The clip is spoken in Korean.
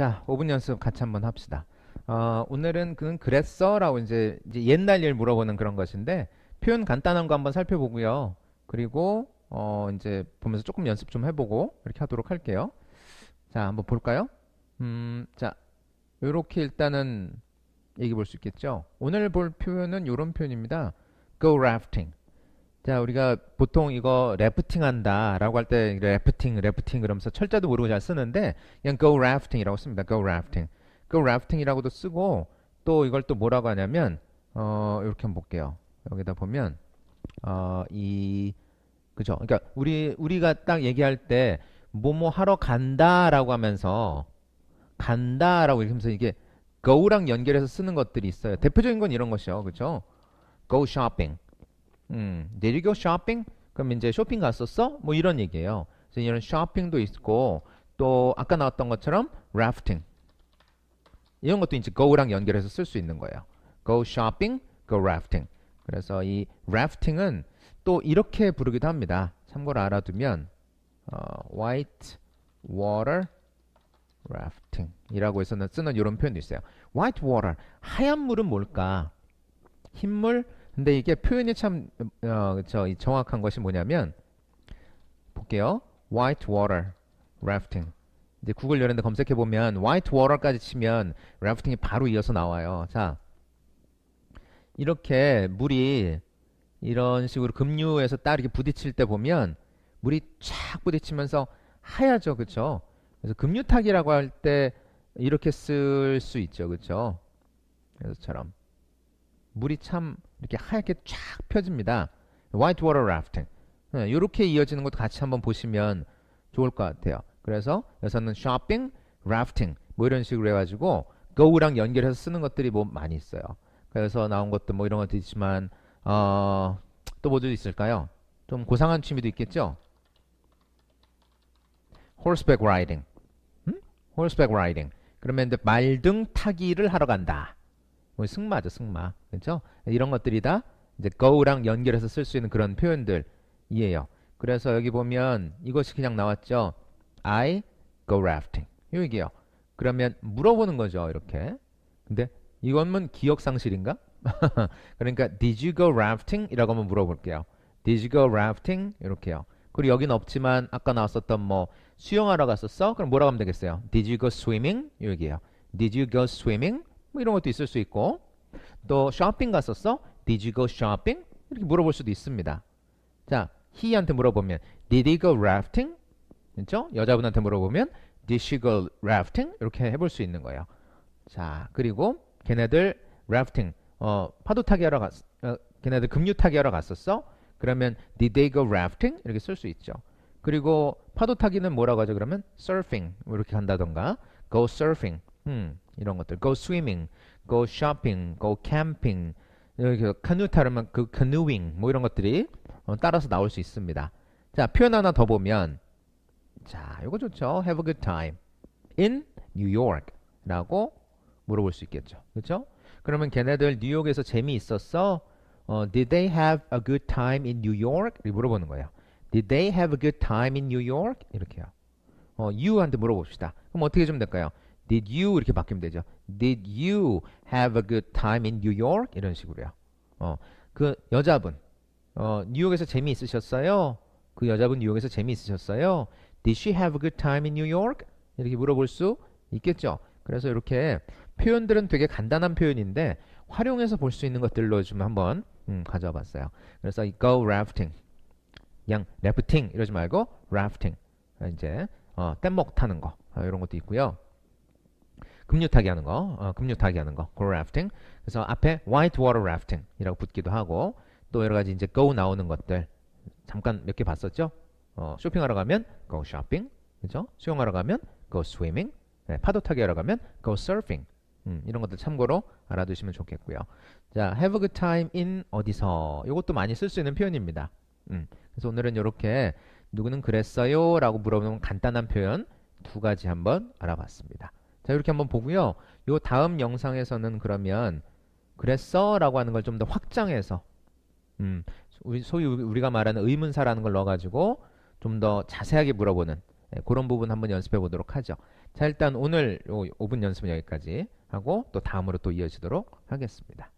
자, 5분 연습 같이 한번 합시다. 어, 오늘은 그는 그랬어라고 이제, 이제, 옛날 일 물어보는 그런 것인데 표현 간단한 거 한번 살펴보고요. 그리고 어, 이제 보면서 조금 연습 좀 해보고 이렇게 하도록 할게요. 자, 한번 볼까요? 음, 자, 요렇게 일단은 얘기 볼 수 있겠죠. 오늘 볼 표현은 이런 표현입니다. Go rafting. 자, 우리가 보통 이거 래프팅 한다 라고 할 때 래프팅, 래프팅 그러면서 철자도 모르고 잘 쓰는데 그냥 go rafting 이라고 씁니다. go rafting. go rafting 이라고도 쓰고 또 이걸 또 뭐라고 하냐면 어, 이렇게 한번 볼게요. 여기다 보면 어, 이 그죠? 그러니까 우리 우리가 딱 얘기할 때 뭐뭐 하러 간다라고 하면서 간다라고 이렇게 하면서 이게 go랑 연결해서 쓰는 것들이 있어요. 대표적인 건 이런 것이요. 그죠? go shopping. 음, did y o 그럼 이제 쇼핑 갔었어? 뭐 이런 얘기예요. 그래서 이런 쇼핑도 있고 또 아까 나왔던 것처럼 rafting 이런 것도 이제 go랑 연결해서 쓸 수 있는 거예요. go shopping, go rafting. 그래서 이 rafting은 또 이렇게 부르기도 합니다. 참고로 알아두면 어, white water rafting이라고 해서 쓰는 이런 표현도 있어요. white water 하얀 물은 뭘까? 흰물 근데 이게 표현이 참 어, 저, 정확한 것이 뭐냐면 볼게요. White water rafting. 이제 구글 열는데 검색해 보면 white water까지 치면 rafting이 바로 이어서 나와요. 자, 이렇게 물이 이런 식으로 급류에서 딱 이렇게 부딪힐 때 보면 물이 촥 부딪히면서 하얘져, 그쵸? 그래서 급류타기라고 할 때 이렇게 쓸 수 있죠, 그쵸? 그래서처럼. 물이 참 이렇게 하얗게 쫙 펴집니다. White water rafting. 이렇게 네, 이어지는 것도 같이 한번 보시면 좋을 것 같아요. 그래서 여기서는 shopping, rafting 뭐 이런 식으로 해가지고 go랑 연결해서 쓰는 것들이 뭐 많이 있어요. 그래서 나온 것도 뭐 이런 것도 있지만 어, 또 뭐도 있을까요? 좀 고상한 취미도 있겠죠. horseback riding, 음? horseback riding. 그러면 이제 말등 타기를 하러 간다. 뭐 승마죠, 승마. 그렇죠? 이런 것들이 다 이제 go랑 연결해서 쓸 수 있는 그런 표현들이에요. 그래서 여기 보면 이것이 그냥 나왔죠. I go rafting. 요얘기요 그러면 물어보는 거죠, 이렇게. 근데 이건면 기억 상실인가? 그러니까 did you go rafting? 이라고 한번 물어볼게요. did you go rafting? 이렇게요. 그리고 여긴 없지만 아까 나왔었던 뭐 수영하러 갔었어? 그럼 뭐라고 하면 되겠어요? Did you go swimming? 여기에요. Did you go swimming? 뭐 이런 것도 있을 수 있고 또 쇼핑 갔었어? Did you go shopping? 이렇게 물어볼 수도 있습니다. 자, he한테 물어보면 Did he go rafting? 그렇죠? 여자분한테 물어보면 Did she go rafting? 이렇게 해볼 수 있는 거예요. 자, 그리고 걔네들 rafting, 어, 파도 타기 하러 갔, 어, 걔네들 급류 타기 하러 갔었어? 그러면 Did they go rafting? 이렇게 쓸 수 있죠. 그리고 파도 타기는 뭐라고 하죠? 그러면 surfing 뭐 이렇게 한다던가 go surfing. 음, 이런 것들 go swimming, go shopping, go camping 이렇게 canoe 타르면그 canoeing 뭐 이런 것들이 따라서 나올 수 있습니다. 자 표현 하나 더 보면 자 이거 좋죠. Have a good time in New York라고 물어볼 수 있겠죠. 그렇죠? 그러면 걔네들 뉴욕에서 재미있었어? 어, did they have a good time in New York? 이렇게 물어보는 거예요. Did they have a good time in New York? 이렇게요. 어, you한테 물어봅시다. 그럼 어떻게 좀 될까요? Did you 이렇게 바뀌면 되죠. Did you have a good time in New York? 이런 식으로요. 어, 그 여자분 어, 뉴욕에서 재미있으셨어요? 그 여자분 뉴욕에서 재미있으셨어요? Did she have a good time in New York? 이렇게 물어볼 수 있겠죠. 그래서 이렇게 표현들은 되게 간단한 표현인데 활용해서 볼 수 있는 것들로 좀 한번 음, 가져와 봤어요. 그래서 go rafting 그냥 래프팅 이러지 말고 rafting 이제 어, 뗏목 타는 거 어, 이런 것도 있고요. 급류타기 하는 거, 어, 급류타기 하는 거, go rafting. 그래서 앞에 white water rafting이라고 붙기도 하고 또 여러 가지 이제 go 나오는 것들 잠깐 몇 개 봤었죠? 어, 쇼핑하러 가면 go shopping, 그죠? 수영하러 가면 go swimming, 네, 파도 타기 하러 가면 go surfing. 음, 이런 것들 참고로 알아두시면 좋겠고요. 자, have a good time in 어디서 이것도 많이 쓸 수 있는 표현입니다. 음, 그래서 오늘은 이렇게 누구는 그랬어요라고 물어보는 간단한 표현 두 가지 한번 알아봤습니다. 자 이렇게 한번 보고요. 요 다음 영상에서는 그러면 그랬어라고 하는 걸 좀 더 확장해서 음, 소위 우리가 말하는 의문사라는 걸 넣어가지고 좀 더 자세하게 물어보는 네, 그런 부분 한번 연습해 보도록 하죠. 자 일단 오늘 요 5분 연습은 여기까지 하고 또 다음으로 또 이어지도록 하겠습니다.